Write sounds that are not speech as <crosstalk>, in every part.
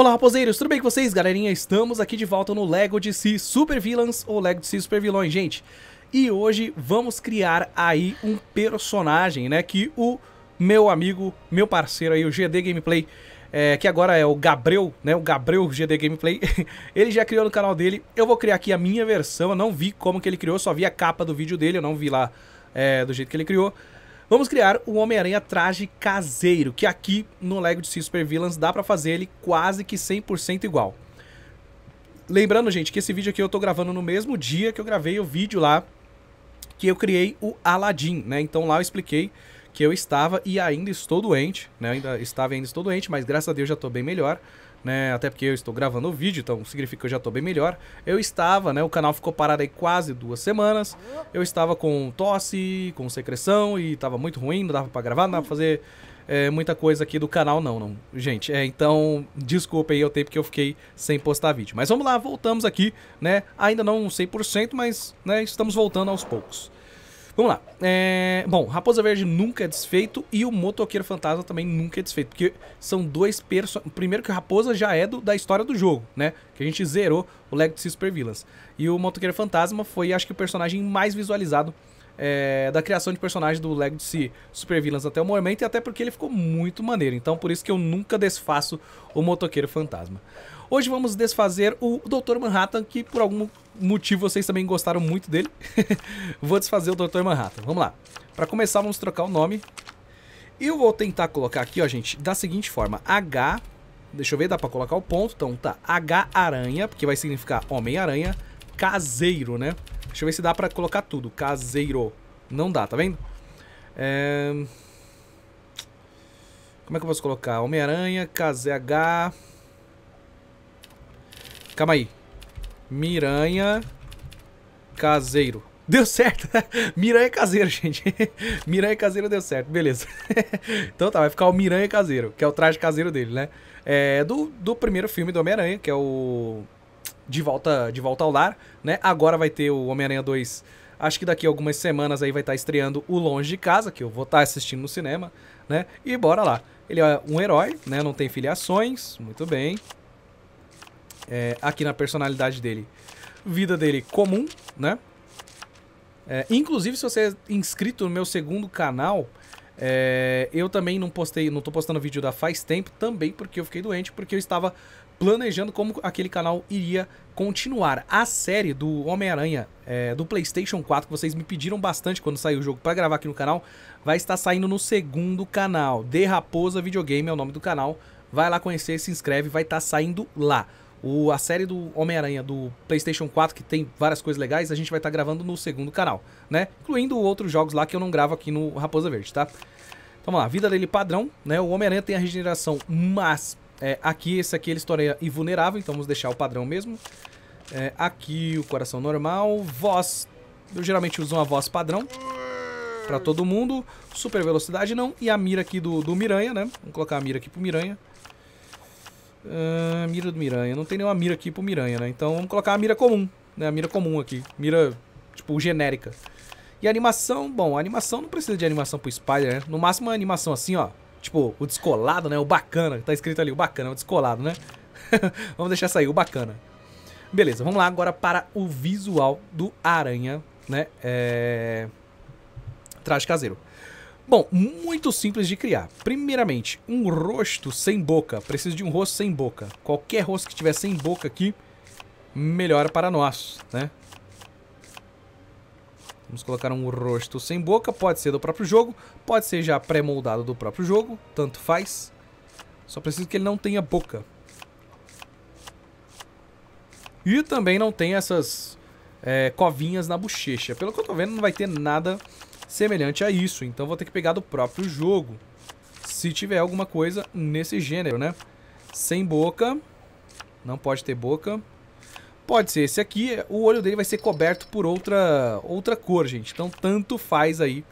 Olá raposeiros, tudo bem com vocês? Galerinha, estamos aqui de volta no LEGO DC Super Villains ou LEGO DC Super Vilões, gente. E hoje vamos criar aí um personagem, né, que o meu amigo, meu parceiro aí, o GD Gameplay, é, que agora é o Gabriel, né, o Gabriel GD Gameplay, <laughs> ele já criou no canal dele. Eu vou criar aqui a minha versão, eu não vi como que ele criou, só vi a capa do vídeo dele, eu não vi lá é, do jeito que ele criou. Vamos criar o Homem-Aranha traje caseiro, que aqui no Lego de Super Villains dá pra fazer ele quase que 100% igual. Lembrando, gente, que esse vídeo aqui eu tô gravando no mesmo dia que eu gravei o vídeo lá que eu criei o Aladdin, né? Então lá eu expliquei que eu estava e ainda estou doente, né? Ainda estava e ainda estou doente, mas graças a Deus já estou bem melhor né? Até porque eu estou gravando o vídeo, então significa que eu já estou bem melhor. Eu estava, né? O canal ficou parado aí quase duas semanas. Eu estava com tosse, com secreção e estava muito ruim, não dava para gravar, não dava para fazer é, muita coisa aqui do canal, não, não. Gente, é, então, desculpa aí o tempo que eu fiquei sem postar vídeo. Mas vamos lá, voltamos aqui, né? Ainda não 100%, mas né, estamos voltando aos poucos. Vamos lá. É... Bom, Raposa Verde nunca é desfeito e o Motoqueiro Fantasma também nunca é desfeito. Porque são dois personagens. Primeiro que o Raposa já é do, da história do jogo, né? Que a gente zerou o Legacy Super Villains. E o Motoqueiro Fantasma foi, acho que, o personagem mais visualizado é, da criação de personagens do Legacy Super Villains até o momento e até porque ele ficou muito maneiro. Então por isso que eu nunca desfaço o Motoqueiro Fantasma. Hoje vamos desfazer o Dr. Manhattan, que por algum motivo vocês também gostaram muito dele. <laughs> Vou desfazer o Dr. Manhattan. Vamos lá. Para começar, vamos trocar o nome. Eu vou tentar colocar aqui, ó, gente, da seguinte forma. H, deixa eu ver, dá pra colocar o ponto. Então tá, H-Aranha, porque vai significar Homem-Aranha, caseiro, né? Deixa eu ver se dá pra colocar tudo. Caseiro. Não dá, tá vendo? É... Como é que eu posso colocar? Homem-Aranha, KZH... Calma aí. Miranha caseiro. Deu certo. <laughs> Miranha é caseiro, gente. <laughs> Miranha é caseiro deu certo, beleza. <laughs> então tá, vai ficar o Miranha é caseiro, que é o traje caseiro dele, né? É do, do primeiro filme do Homem-Aranha, que é o de volta, de volta ao lar, né? Agora vai ter o Homem-Aranha 2. Acho que daqui a algumas semanas aí vai estar tá estreando o Longe de Casa, que eu vou estar tá assistindo no cinema, né? E bora lá. Ele é um herói, né? Não tem filiações, muito bem. É, aqui na personalidade dele, vida dele comum, né? É, inclusive, se você é inscrito no meu segundo canal, é, eu também não postei, não tô postando vídeo da faz tempo também porque eu fiquei doente, porque eu estava planejando como aquele canal iria continuar. A série do Homem-Aranha é, do PlayStation 4, que vocês me pediram bastante quando saiu o jogo para gravar aqui no canal, vai estar saindo no segundo canal. De Raposa Videogame é o nome do canal. Vai lá conhecer, se inscreve, vai estar tá saindo lá. O, a série do Homem-Aranha do PlayStation 4, que tem várias coisas legais, a gente vai estar tá gravando no segundo canal, né? Incluindo outros jogos lá que eu não gravo aqui no Raposa Verde, tá? Então, vamos lá, vida dele padrão, né? O Homem-Aranha tem a regeneração, mas é, aqui, esse aqui ele estoura invulnerável, então vamos deixar o padrão mesmo. É, aqui o coração normal, voz, eu geralmente uso uma voz padrão para todo mundo. Super velocidade não, e a mira aqui do, do Miranha, né? Vamos colocar a mira aqui pro Miranha. Uh, mira do Miranha, não tem nenhuma mira aqui pro Miranha, né? Então vamos colocar a mira comum, né? A mira comum aqui, mira, tipo, genérica. E animação, bom, animação não precisa de animação pro Spider, né? No máximo uma animação assim, ó. Tipo, o descolado, né? O bacana. Tá escrito ali, o bacana, o descolado, né? <laughs> vamos deixar sair, o bacana. Beleza, vamos lá agora para o visual do Aranha, né? É... Traje caseiro. Bom, muito simples de criar. Primeiramente, um rosto sem boca. Preciso de um rosto sem boca. Qualquer rosto que tiver sem boca aqui, melhora para nós, né? Vamos colocar um rosto sem boca, pode ser do próprio jogo, pode ser já pré-moldado do próprio jogo, tanto faz. Só preciso que ele não tenha boca. E também não tem essas é, covinhas na bochecha. Pelo que eu tô vendo, não vai ter nada semelhante a isso, então vou ter que pegar do próprio jogo. Se tiver alguma coisa nesse gênero, né? Sem boca, não pode ter boca. Pode ser esse aqui, o olho dele vai ser coberto por outra, outra cor, gente. Então tanto faz aí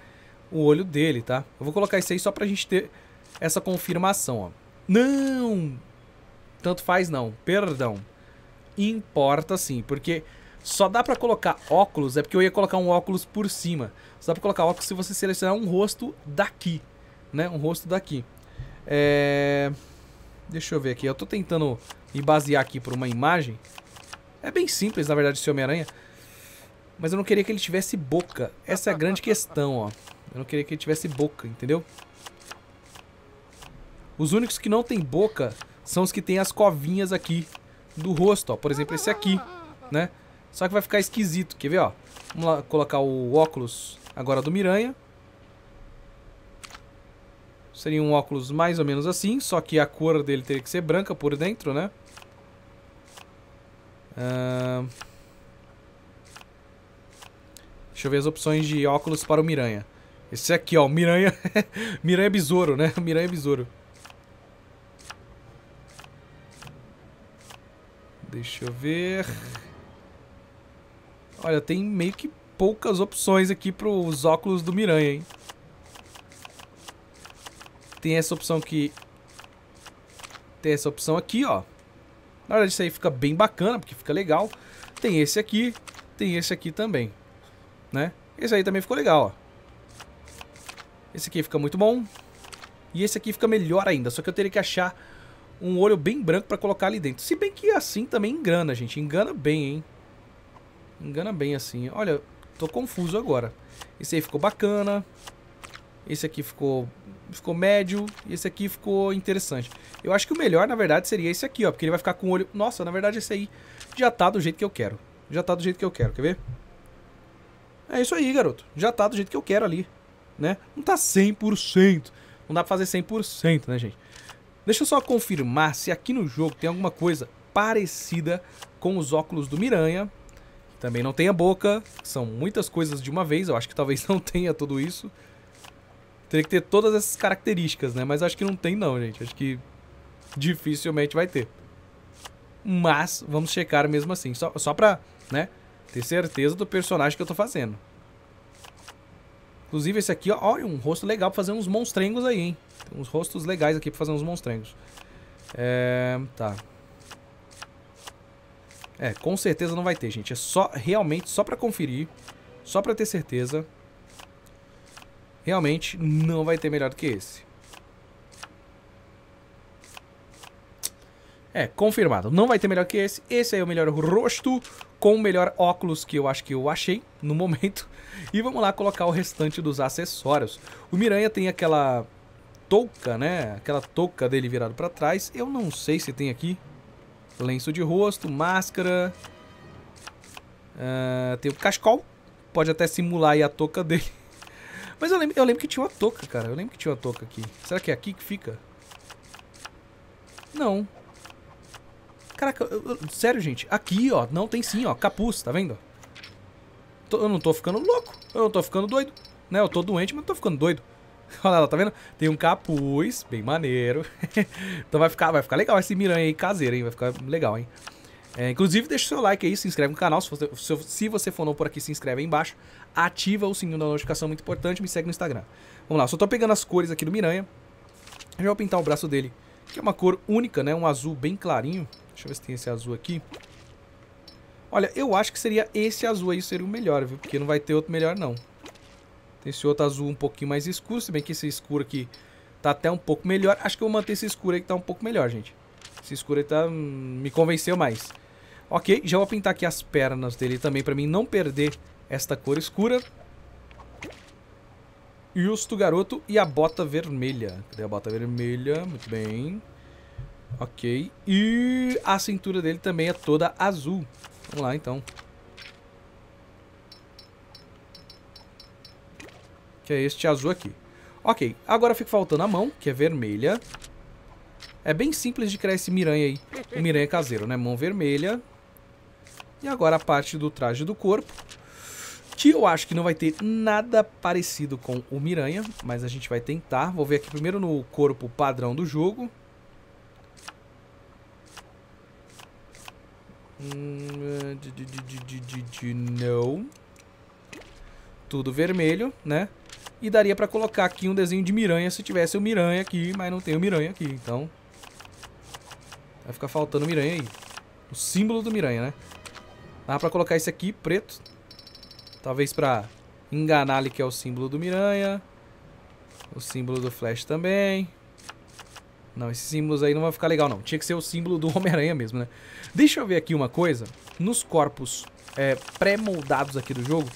o olho dele, tá? Eu vou colocar isso aí só pra gente ter essa confirmação, ó. Não! Tanto faz não, perdão. Importa sim, porque só dá pra colocar óculos, é porque eu ia colocar um óculos por cima. Só dá pra colocar óculos se você selecionar um rosto daqui, né? Um rosto daqui. É... Deixa eu ver aqui, eu tô tentando me basear aqui por uma imagem é bem simples, na verdade, esse Homem-Aranha. Mas eu não queria que ele tivesse boca. Essa é a grande questão, ó. Eu não queria que ele tivesse boca, entendeu? Os únicos que não tem boca são os que têm as covinhas aqui do rosto, ó. Por exemplo, esse aqui, né? Só que vai ficar esquisito, quer ver, ó? Vamos lá colocar o óculos agora do Miranha. Seria um óculos mais ou menos assim, só que a cor dele teria que ser branca por dentro, né? Deixa eu ver as opções de óculos para o Miranha. Esse aqui, ó, o Miranha... <laughs> Miranha é besouro, né? <laughs> Miranha é besouro. Deixa eu ver... Olha, tem meio que poucas opções aqui para os óculos do Miranha, hein? Tem essa opção aqui... Tem essa opção aqui, ó. Na verdade, isso aí fica bem bacana, porque fica legal. Tem esse aqui, tem esse aqui também, né? Esse aí também ficou legal, ó. Esse aqui fica muito bom. E esse aqui fica melhor ainda, só que eu teria que achar um olho bem branco pra colocar ali dentro. Se bem que assim também engana, gente. Engana bem, hein? Engana bem assim. Olha, tô confuso agora. Esse aí ficou bacana. Esse aqui ficou ficou médio e esse aqui ficou interessante. Eu acho que o melhor, na verdade, seria esse aqui, ó, porque ele vai ficar com o olho... Nossa, na verdade esse aí já tá do jeito que eu quero. Já tá do jeito que eu quero, quer ver? É isso aí, garoto. Já tá do jeito que eu quero ali, né? Não tá 100%. Não dá pra fazer 100%, né, gente? Deixa eu só confirmar se aqui no jogo tem alguma coisa parecida com os óculos do Miranha. Também não tem a boca. São muitas coisas de uma vez. Eu acho que talvez <laughs> não tenha tudo isso. Teria que ter todas essas características, né? Mas acho que não tem não, gente. Acho que dificilmente vai ter. Mas vamos checar mesmo assim. Só, só pra né, ter certeza do personagem que eu tô fazendo. Inclusive esse aqui, ó, olha, um rosto legal pra fazer uns monstrengos aí, hein? Tem uns rostos legais aqui pra fazer uns monstrengos. É, tá. É, com certeza não vai ter, gente. É só, realmente, só pra conferir. Só pra ter certeza realmente não vai ter melhor do que esse. É, confirmado. Não vai ter melhor que esse. Esse aí é o melhor rosto com o melhor óculos que eu acho que eu achei no momento. <laughs> E vamos lá colocar o restante dos acessórios. O Miranha tem aquela touca, né? Aquela touca dele virado para trás. Eu não sei se tem aqui. Lenço de rosto, máscara. Uh, tem o cachecol. Pode até simular a touca dele. <laughs> Mas eu lembro, eu lembro que tinha uma touca, cara. Eu lembro que tinha uma touca aqui. Será que é aqui que fica? Não. Caraca, eu, eu, sério, gente. Aqui, ó. Não, tem sim, ó. Capuz, tá vendo? Tô, eu não tô ficando louco. Eu não tô ficando doido. Né? Eu tô doente, mas não tô ficando doido. <laughs> Olha lá, tá vendo? Tem um capuz, bem maneiro. <laughs> então vai ficar, vai ficar legal esse miranha aí caseiro, hein? Vai ficar legal, hein? É, inclusive, deixa o seu like aí, se inscreve no canal. Se você, se você for novo por aqui, se inscreve aí embaixo. Ativa o sininho da notificação, muito importante. Me segue no Instagram. Vamos lá, só tô pegando as cores aqui do Miranha. Eu já vou pintar o braço dele, que é uma cor única, né? Um azul bem clarinho. Deixa eu ver se tem esse azul aqui. Olha, eu acho que seria esse azul aí, seria o melhor, viu? Porque não vai ter outro melhor, não. Tem esse outro azul um pouquinho mais escuro, se bem que esse escuro aqui tá até um pouco melhor. Acho que eu vou manter esse escuro aí que tá um pouco melhor, gente. Esse escuro aí tá... Hum, me convenceu mais. Ok, já vou pintar aqui as pernas dele também para mim não perder esta cor escura. Justo, garoto. E a bota vermelha. Cadê a bota vermelha? Muito bem. Ok. E a cintura dele também é toda azul. Vamos lá, então. Que é este azul aqui. Ok, agora fica faltando a mão, que é vermelha. É bem simples de criar esse miranha aí. O miranha caseiro, né? Mão vermelha. E agora a parte do traje do corpo. Que eu acho que não vai ter nada parecido com o Miranha, mas a gente vai tentar. Vou ver aqui primeiro no corpo padrão do jogo. Não. Tudo vermelho, né? E daria pra colocar aqui um desenho de Miranha se tivesse o Miranha aqui, mas não tem o Miranha aqui, então... Vai ficar faltando o Miranha aí. O símbolo do Miranha, né? Dá pra colocar esse aqui, preto. Talvez pra enganar ali que é o símbolo do Miranha. O símbolo do Flash também. Não, esses símbolos aí não vai ficar legal, não. Tinha que ser o símbolo do <laughs> Homem-Aranha mesmo, né? Deixa eu ver aqui uma coisa. Nos corpos é, pré-moldados aqui do jogo,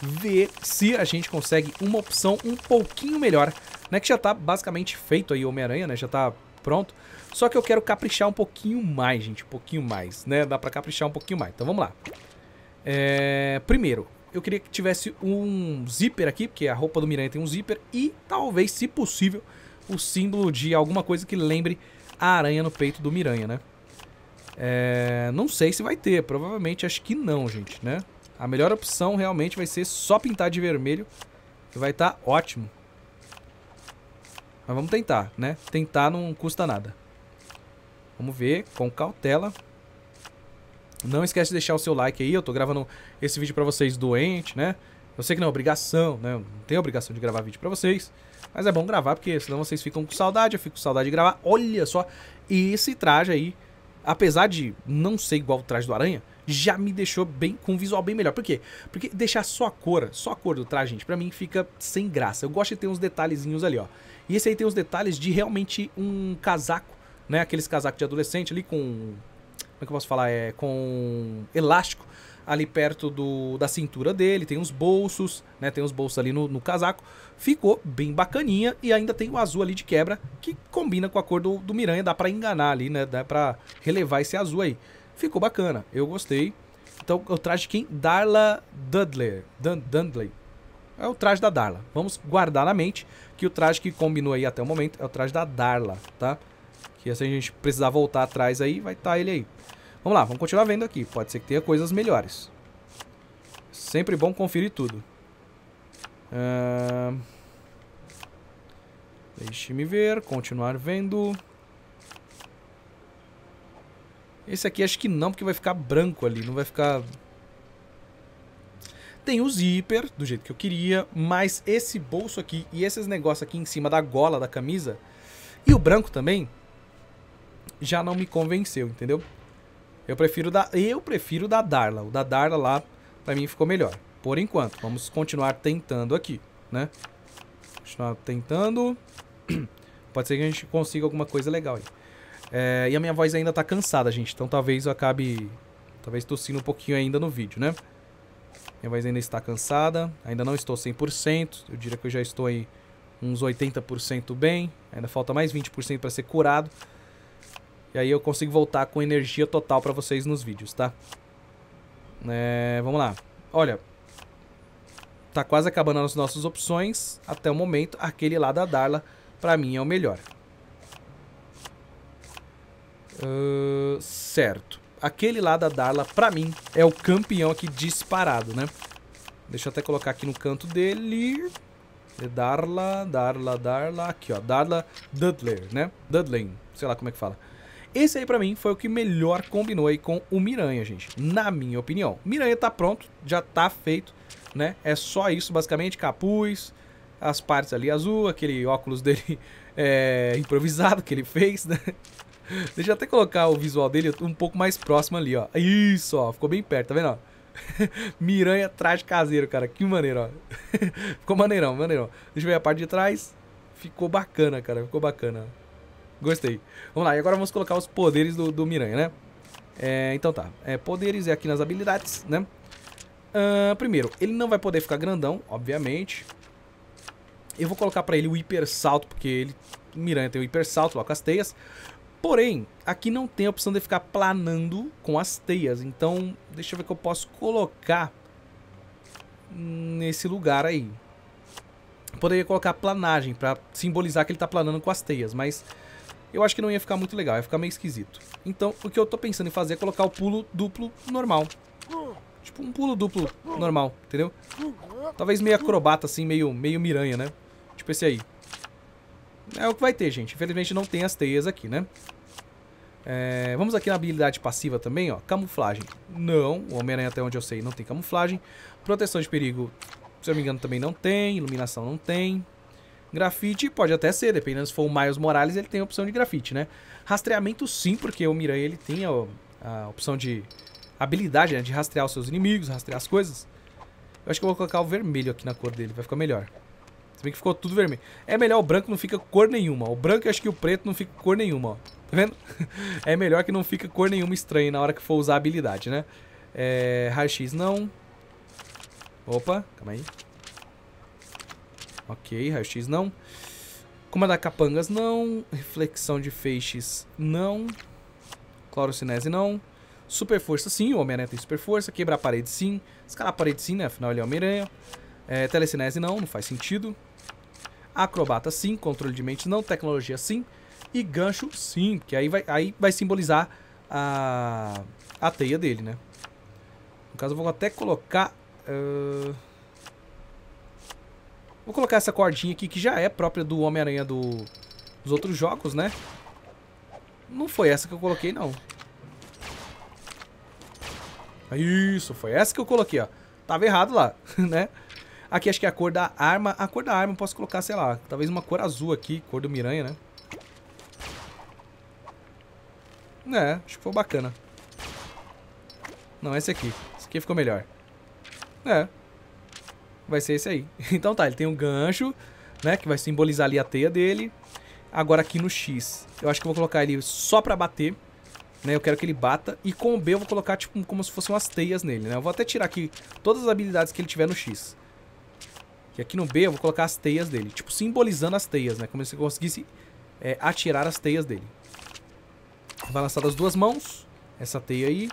ver se a gente consegue uma opção um pouquinho melhor, né? Que já tá basicamente feito aí Homem-Aranha, né? Já tá pronto. Só que eu quero caprichar um pouquinho mais, gente. Um pouquinho mais, né? Dá pra caprichar um pouquinho mais. Então vamos lá. É... Primeiro, eu queria que tivesse um zíper aqui, porque a roupa do Miranha tem um zíper. E talvez, se possível, o símbolo de alguma coisa que lembre a aranha no peito do Miranha, né? É... Não sei se vai ter. Provavelmente acho que não, gente, né? A melhor opção realmente vai ser só pintar de vermelho. Que vai estar tá ótimo. Mas vamos tentar, né? Tentar não custa nada. Vamos ver, com cautela. Não esquece de deixar o seu like aí. Eu tô gravando esse vídeo pra vocês doente, né? Eu sei que não é obrigação, né? Eu não tenho obrigação de gravar vídeo pra vocês. Mas é bom gravar, porque senão vocês ficam com saudade. Eu fico com saudade de gravar. Olha só. E esse traje aí, apesar de não ser igual o traje do Aranha, já me deixou bem com um visual bem melhor. Por quê? Porque deixar só a cor, só a cor do traje, gente, pra mim fica sem graça. Eu gosto de ter uns detalhezinhos ali, ó. E esse aí tem uns detalhes de realmente um casaco, né? Aqueles casacos de adolescente ali com... Como é que eu posso falar? É com elástico ali perto do, da cintura dele, tem uns bolsos, né? Tem uns bolsos ali no, no, casaco. Ficou bem bacaninha e ainda tem o azul ali de quebra, que combina com a cor do, do Miranha, dá para enganar ali, né? Dá para relevar esse azul aí. Ficou bacana, eu gostei. Então o traje de quem? Darla Dudley. Dun Dundley. É o traje da Darla. Vamos guardar na mente que o traje que combinou aí até o momento é o traje da Darla, tá? Que se assim a gente precisar voltar atrás aí, vai estar tá ele aí. Vamos lá, vamos continuar vendo aqui. Pode ser que tenha coisas melhores. Sempre bom conferir tudo. Uh... Deixe-me ver, continuar vendo. Esse aqui acho que não, porque vai ficar branco ali, não vai ficar... Tem o zíper, do jeito que eu queria, mas esse bolso aqui e esses negócios aqui em cima da gola da camisa, e o branco também, já não me convenceu, entendeu? Eu prefiro da, eu prefiro da Darla. O da Darla lá, pra mim, ficou melhor. Por enquanto. Vamos continuar tentando aqui, né? Continuar tentando. <clears throat> Pode ser que a gente consiga alguma coisa legal aí. É, e a minha voz ainda tá cansada, gente. Então talvez eu acabe. Talvez tossindo um pouquinho ainda no vídeo, né? Minha voz ainda está cansada. Ainda não estou 100%. Eu diria que eu já estou aí uns 80% bem. Ainda falta mais 20% para ser curado. E aí eu consigo voltar com energia total para vocês nos vídeos, tá? É, vamos lá. Olha. Tá quase acabando as nossas opções. Até o momento, aquele lá da Darla, para mim, é o melhor certo. Aquele lá da Darla, pra mim, é o campeão aqui disparado, né? Deixa eu até colocar aqui no canto dele. É Darla, Darla, Darla. Aqui, ó. Darla Dudler, né? Dudley, sei lá como é que fala. Esse aí, pra mim, foi o que melhor combinou aí com o Miranha, gente. Na minha opinião. Miranha tá pronto, já tá feito, né? É só isso, basicamente. Capuz, as partes ali azul, aquele óculos dele <laughs> é, improvisado que ele fez, né? <laughs> Deixa eu até colocar o visual dele um pouco mais próximo ali, ó. Isso, ó. Ficou bem perto, tá vendo, ó? <laughs> Miranha traje caseiro, cara. Que maneiro, ó. <laughs> ficou maneirão, maneirão. Deixa eu ver a parte de trás. Ficou bacana, cara. Ficou bacana. Gostei. Vamos lá, e agora vamos colocar os poderes do, do Miranha, né? É, então tá. É, poderes é aqui nas habilidades, né? Uh, primeiro, ele não vai poder ficar grandão, obviamente. Eu vou colocar pra ele o hiper salto, porque ele... Miranha tem o hiper salto lá com as teias. Porém, aqui não tem a opção de ficar planando com as teias. Então, deixa eu ver o que eu posso colocar nesse lugar aí. Poderia colocar planagem para simbolizar que ele está planando com as teias, mas eu acho que não ia ficar muito legal, ia ficar meio esquisito. Então, o que eu estou pensando em fazer é colocar o pulo duplo normal. Tipo, um pulo duplo normal, entendeu? Talvez meio acrobata, assim, meio, meio miranha, né? Tipo esse aí. É o que vai ter, gente. Infelizmente não tem as teias aqui, né? É, vamos aqui na habilidade passiva também, ó. Camuflagem. Não, o Homem-Aranha até onde eu sei não tem camuflagem. Proteção de perigo, se eu me engano, também não tem. Iluminação não tem. Grafite pode até ser, dependendo se for o Miles Morales, ele tem a opção de grafite, né? Rastreamento sim, porque o Miranha ele tem a, a opção de habilidade, né? De rastrear os seus inimigos, rastrear as coisas. Eu acho que eu vou colocar o vermelho aqui na cor dele, vai ficar melhor. Se bem que ficou tudo vermelho. É melhor o branco não fica cor nenhuma. O branco eu acho que o preto não fica cor nenhuma, ó. Tá vendo? <laughs> É melhor que não fica cor nenhuma estranha na hora que for usar a habilidade, né? É, raio-x não. Opa, calma aí. Ok, raio-x não. da capangas não. Reflexão de feixes não. Clorocinese não. Super força sim, o Homem-Aranha tem super força. Quebrar a parede sim. Escalar a parede sim, né? Afinal ele é Homem-Aranha. É, telecinese não, não faz sentido. Acrobata sim, controle de mente não, tecnologia sim e gancho sim que aí vai, aí vai simbolizar a, a teia dele, né? No caso, eu vou até colocar... Uh, vou colocar essa cordinha aqui, que já é própria do Homem-Aranha do, dos outros jogos, né? Não foi essa que eu coloquei, não. Isso, foi essa que eu coloquei, ó. Tava errado lá, <laughs> né? Aqui acho que é a cor da arma. A cor da arma eu posso colocar, sei lá, talvez uma cor azul aqui, cor do Miranha, né? É, acho que foi bacana. Não, esse aqui. Esse aqui ficou melhor. É. Vai ser esse aí. <laughs> Então tá, ele tem um gancho, né? Que vai simbolizar ali a teia dele. Agora aqui no X. Eu acho que eu vou colocar ele só pra bater. Né, eu quero que ele bata. E com o B eu vou colocar tipo como se fossem umas teias nele, né? Eu vou até tirar aqui todas as habilidades que ele tiver no X. E aqui no B eu vou colocar as teias dele. Tipo, simbolizando as teias, né? Como se eu conseguisse é, atirar as teias dele. Vai lançar das duas mãos. Essa teia aí.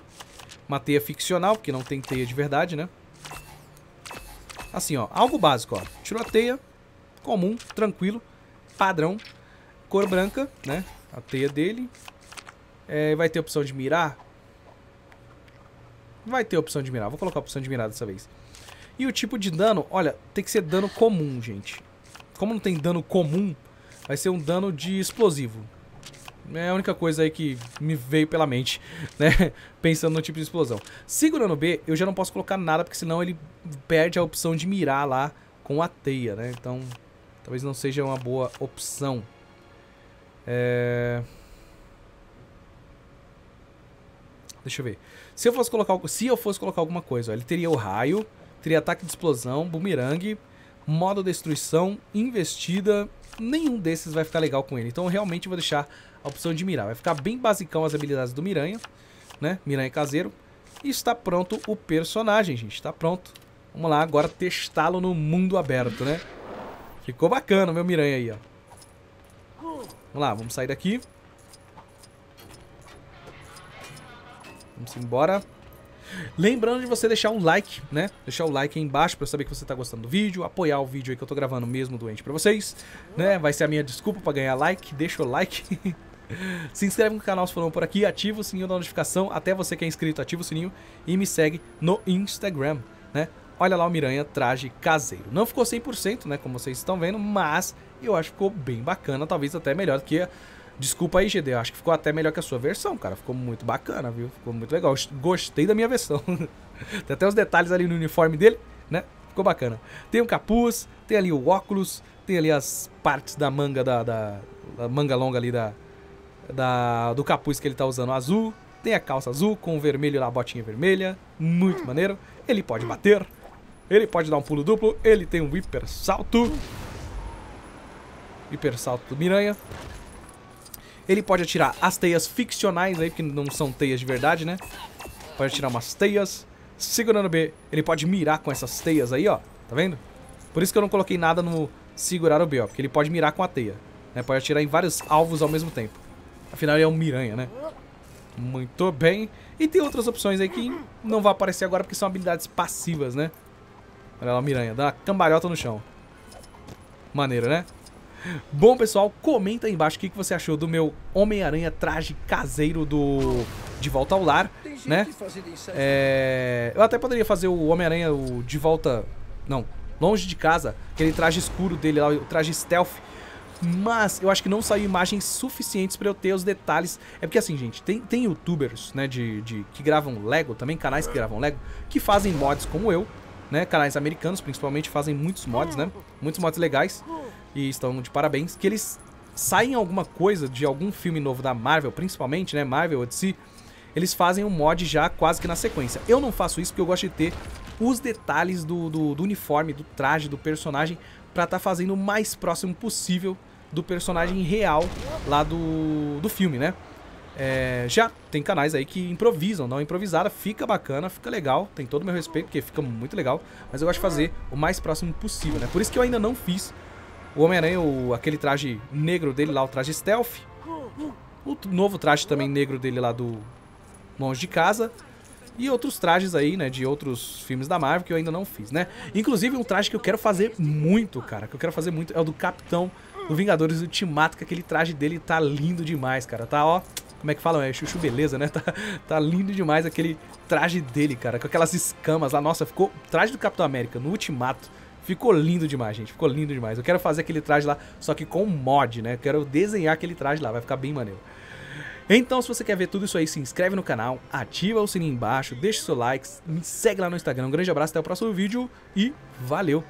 Uma teia ficcional, porque não tem teia de verdade, né? Assim, ó. Algo básico, ó. Tirou a teia. Comum, tranquilo. Padrão. Cor branca, né? A teia dele. É, vai ter a opção de mirar. Vai ter a opção de mirar. Vou colocar a opção de mirar dessa vez. E o tipo de dano, olha, tem que ser dano comum, gente. Como não tem dano comum, vai ser um dano de explosivo. É a única coisa aí que me veio pela mente, <laughs> né? Pensando no tipo de explosão. Segurando B, eu já não posso colocar nada, porque senão ele perde a opção de mirar lá com a teia, né? Então, talvez não seja uma boa opção. É... Deixa eu ver. Se eu fosse colocar, se eu fosse colocar alguma coisa, ó, ele teria o raio, teria ataque de explosão, bumerangue, modo destruição, investida. Nenhum desses vai ficar legal com ele. Então, eu realmente vou deixar a opção de mirar. Vai ficar bem basicão as habilidades do Miranha, né? Miranha caseiro. E está pronto o personagem, gente. Está pronto. Vamos lá agora testá-lo no mundo aberto, né? Ficou bacana o meu Miranha aí, ó. Vamos lá, vamos sair daqui. Vamos embora. Lembrando de você deixar um like, né? Deixar o like aí embaixo pra eu saber que você tá gostando do vídeo, apoiar o vídeo aí que eu tô gravando mesmo doente pra vocês, né? Vai ser a minha desculpa pra ganhar like, deixa o like. <laughs> se inscreve no canal se for por aqui, ativa o sininho da notificação, até você que é inscrito, ativa o sininho e me segue no Instagram, né? Olha lá o Miranha traje caseiro. Não ficou 100%, né, como vocês estão vendo, mas eu acho que ficou bem bacana, talvez até melhor do que a... Desculpa aí, GD, eu acho que ficou até melhor que a sua versão, cara. Ficou muito bacana, viu? Ficou muito legal. Gostei da minha versão. <laughs> Tem até os detalhes ali no uniforme dele, né? Ficou bacana. Tem o capuz, tem ali o óculos, tem ali as partes da manga da, da, da manga longa ali da, da, do capuz que ele tá usando azul. Tem a calça azul com o vermelho a botinha vermelha. Muito maneiro. Ele pode bater. Ele pode dar um pulo duplo. Ele tem um hiper salto. Hiper salto do Miranha. Ele pode atirar as teias ficcionais aí, que não são teias de verdade, né? Pode atirar umas teias. Segurando B, ele pode mirar com essas teias aí, ó. Tá vendo? Por isso que eu não coloquei nada no segurar o B, ó. Porque ele pode mirar com a teia. Né? Pode atirar em vários alvos ao mesmo tempo. Afinal, ele é um Miranha, né? Muito bem. E tem outras opções aí que não vai aparecer agora porque são habilidades passivas, né? Olha lá, Miranha. Dá uma cambalhota no chão. Maneiro, né? Bom, pessoal, comenta aí embaixo o que, que você achou do meu Homem-Aranha traje caseiro do De Volta ao Lar, né? É... Eu até poderia fazer o Homem-Aranha o De Volta... Não, Longe de Casa, aquele traje escuro dele lá, o traje stealth, mas eu acho que não saiu imagens suficientes para eu ter os detalhes. É porque assim, gente, tem, tem youtubers, né, de, de, que gravam Lego, também canais que gravam Lego, que fazem mods como eu, né, canais americanos principalmente fazem muitos mods, né, muitos mods legais e estão de parabéns, que eles saem alguma coisa de algum filme novo da Marvel, principalmente, né, Marvel Odyssey, DC, eles fazem um mod já quase que na sequência. Eu não faço isso porque eu gosto de ter os detalhes do, do, do uniforme, do traje, do personagem, para estar tá fazendo o mais próximo possível do personagem real lá do, do filme, né? É, já tem canais aí que improvisam, dá uma improvisada, fica bacana, fica legal, tem todo o meu respeito, porque fica muito legal, mas eu gosto de fazer o mais próximo possível, né? Por isso que eu ainda não fiz o Homem-Aranha, aquele traje negro dele lá, o traje stealth, o novo traje também negro dele lá do Longe de Casa, e outros trajes aí, né, de outros filmes da Marvel que eu ainda não fiz, né? Inclusive um traje que eu quero fazer muito, cara, que eu quero fazer muito, é o do Capitão do Vingadores Ultimato, que aquele traje dele tá lindo demais, cara. Tá, ó, como é que falam? É chuchu beleza, né? <laughs> Tá, tá lindo demais aquele traje dele, cara, com aquelas escamas lá. Nossa, ficou traje do Capitão América no Ultimato. Ficou lindo demais, gente. Ficou lindo demais. Eu quero fazer aquele traje lá, só que com mod, né? Eu quero desenhar aquele traje lá, vai ficar bem maneiro. Então, se você quer ver tudo isso aí, se inscreve no canal, ativa o sininho embaixo, deixa o seu like, me segue lá no Instagram. Um grande abraço, até o próximo vídeo e valeu!